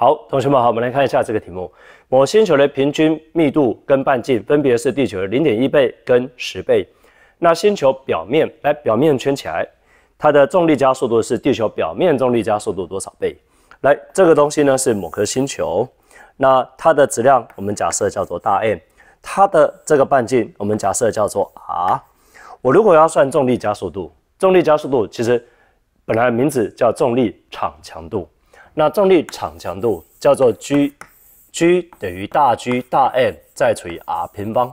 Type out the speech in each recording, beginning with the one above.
好，同学们好，我们来看一下这个题目。某星球的平均密度跟半径分别是地球的零点一倍跟十倍。那星球表面来，表面圈起来，它的重力加速度是地球表面重力加速度多少倍？来，这个东西呢是某颗星球，那它的质量我们假设叫做大 M，它的这个半径我们假设叫做 R。我如果要算重力加速度，重力加速度其实本来名字叫重力场强度。那重力场强度叫做 g，g 等于大 G 大 M 再除以 r 平方。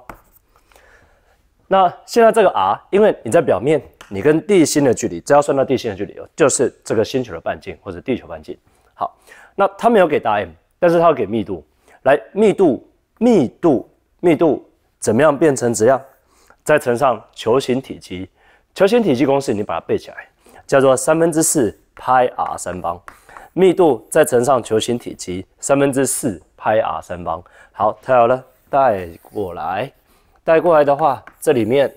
那现在这个 r，因为你在表面，你跟地心的距离，只要算到地心的距离哦，就是这个星球的半径或者地球半径。好，那它没有给大 M，但是它要给密度。来，密度，密度，密度，怎么样变成质量？再乘上球形体积，球形体积公式你把它背起来，叫做三分之四派 r 三方。密度再乘上球形体积三分之四派 r 三方，好太好了，带过来，带过来的话，这里面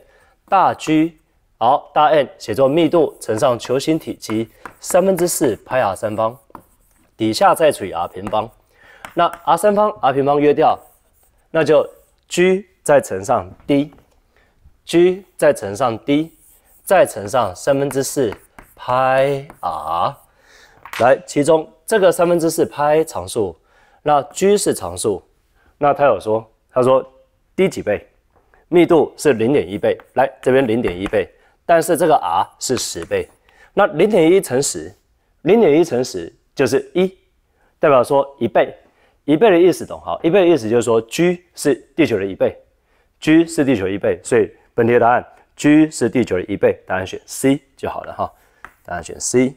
大 G 好大 N 写作密度乘上球形体积三分之四派 r 三方，底下再除以 r 平方，那 r 三方 r 平方约掉，那就 G 再乘上 d，G 再乘上 d，再乘上三分之四派 r。来，其中这个三分之四拍常数，那 g 是常数，那他有说，他说低几倍，密度是零点一倍，来这边零点一倍，但是这个 r 是十倍，那零点一乘十，零点一乘十就是一，代表说一倍，一倍的意思懂哈？一倍的意思就是说 g 是地球的一倍，g 是地球一倍，所以本题的答案 g 是地球的一倍，答案选 C 就好了哈，答案选 C。